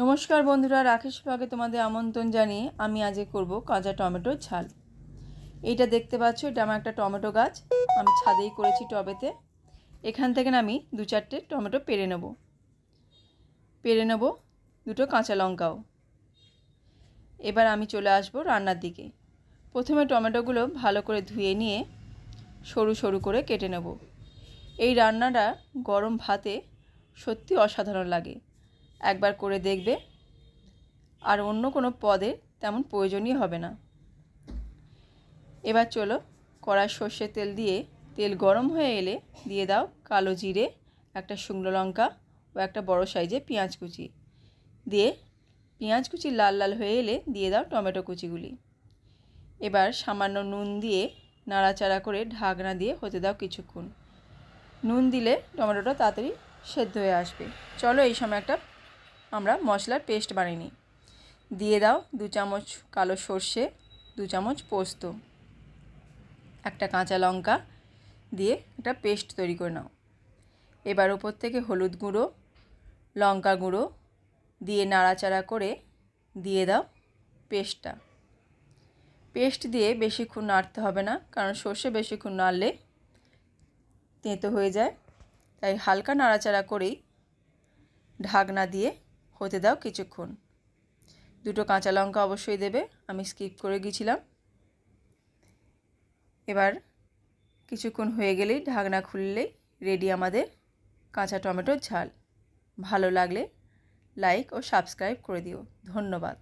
নমস্কার বন্ধুরা রাকেশ ভাগে তোমাদের আমন্ত্রণ জানিয়ে আমি আজকে করব কাঁচা টমেটোর ঝাল এটা দেখতে পাচ্ছ এটা আমার একটা টমেটো গাছ আমি ছাদেই করেছি টবেতে এখান থেকে আমি দু চারটে টমেটো পেরে নেব পেরে নেব দুটো কাঁচা লঙ্কাও এবার আমি চলে আসব রান্নার দিকে প্রথমে টমেটোগুলো ভালো করে ধুয়ে নিয়ে সরু সরু করে কেটে নেব এই রান্নাটা গরম ভাতে সত্যি অসাধারণ লাগে একবার করে দেখবে আর অন্য কোনো পদের তেমন প্রয়োজনই হবে না এবার চলো কড়াই সর্ষে তেল দিয়ে তেল গরম হয়ে এলে দিয়ে দাও কালো জিরে একটা শুকনো লঙ্কা ও একটা বড় সাইজে পেঁয়াজ কুচি দিয়ে পেঁয়াজ কুচি লাল লাল হয়ে এলে দিয়ে দাও টমেটো কুচিগুলি এবার সামান্য নুন দিয়ে নাড়াচাড়া করে ঢাকনা দিয়ে হতে দাও কিছুক্ষণ নুন দিলে টমেটোটা তাড়াতাড়ি সেদ্ধ হয়ে আসবে চলো এই সময় একটা আমরা মশলার পেস্ট বানিয়ে নিই দিয়ে দাও দু চামচ কালো সর্ষে দু চামচ পোস্ত একটা কাঁচা লঙ্কা দিয়ে একটা পেস্ট তৈরি করে নাও এবার ওপর থেকে হলুদ গুঁড়ো লঙ্কা গুঁড়ো দিয়ে নাড়াচাড়া করে দিয়ে দাও পেস্টটা পেস্ট দিয়ে বেশিক্ষণ নাড়তে হবে না কারণ সর্ষে বেশিক্ষণ নাড়লে তেঁতো হয়ে যায় তাই হালকা নাড়াচাড়া করেই ঢাকনা দিয়ে হতে দাও কিছুক্ষণ দুটো কাঁচা লঙ্কা অবশ্যই দেবে আমি স্কিপ করে গিয়েছিলাম এবার কিছুক্ষণ হয়ে গেলেই ঢাকনা খুললেই রেডি আমাদের কাঁচা টমেটোর ঝাল ভালো লাগলে লাইক ও সাবস্ক্রাইব করে দিও ধন্যবাদ